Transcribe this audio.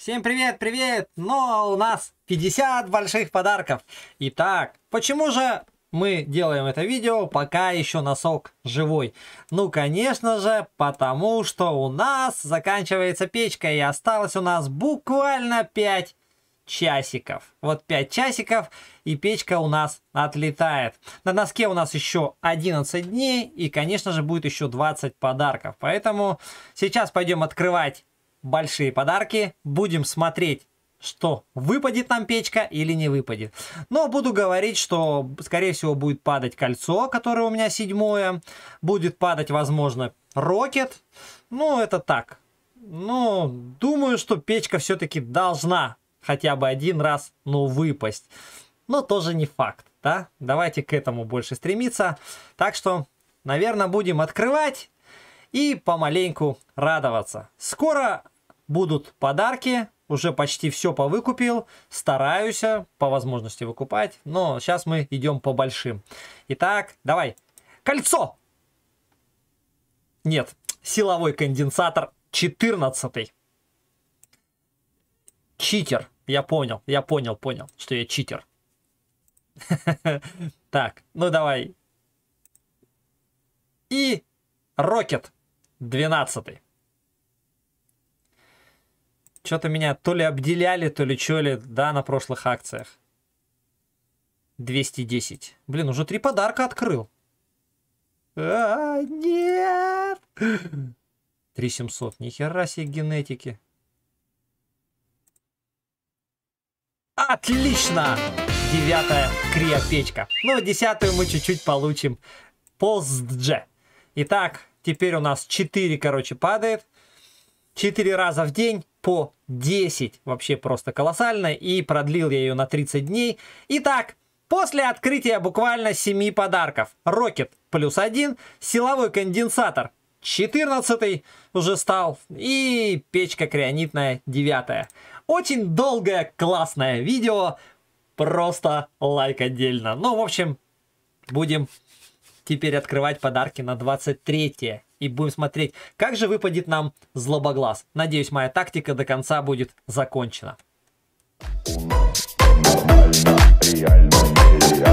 Всем привет, привет! Но у нас 50 больших подарков. Итак, почему же мы делаем это видео, пока еще носок живой? Ну, конечно же, потому что у нас заканчивается печка и осталось у нас буквально 5 часиков. Вот 5 часиков, и печка у нас отлетает. На носке у нас еще 11 дней, и, конечно же, будет еще 20 подарков. Поэтому сейчас пойдем открывать большие подарки. Будем смотреть что выпадет нам печка или не выпадет. Но буду говорить, что, скорее всего, будет падать кольцо, которое у меня седьмое. Будет падать, возможно, рокет. Ну, это так. Но ну, думаю, что печка все-таки должна хотя бы один раз, ну, выпасть. Но тоже не факт, да? Давайте к этому больше стремиться. Так что, наверное, будем открывать и помаленьку радоваться. Скоро будут подарки, уже почти все повыкупил, стараюсь по возможности выкупать, но сейчас мы идем по большим. Итак, давай. Кольцо! Нет, силовой конденсатор 14. Читер. Я понял, я понял, понял, что я читер. Так, ну давай. И Рокет 12. Что-то меня то ли обделяли, то ли что ли, да, на прошлых акциях. 210. Блин, уже три подарка открыл. А, нет! 3700. Нихера себе генетики. Отлично! Девятая криопечка. Ну, десятую мы чуть-чуть получим постдже. Итак, теперь у нас 4, короче, падает. 4 раза в день по 10. Вообще просто колоссально. И продлил я ее на 30 дней. Итак, после открытия буквально 7 подарков. Рокет плюс 1, силовой конденсатор 14 уже стал и печка крионитная 9. Очень долгое классное видео. Просто лайк отдельно. Ну, в общем, будем теперь открывать подарки на 23 и будем смотреть, как же выпадет нам злобоглаз. Надеюсь, моя тактика до конца будет закончена. У нас реально,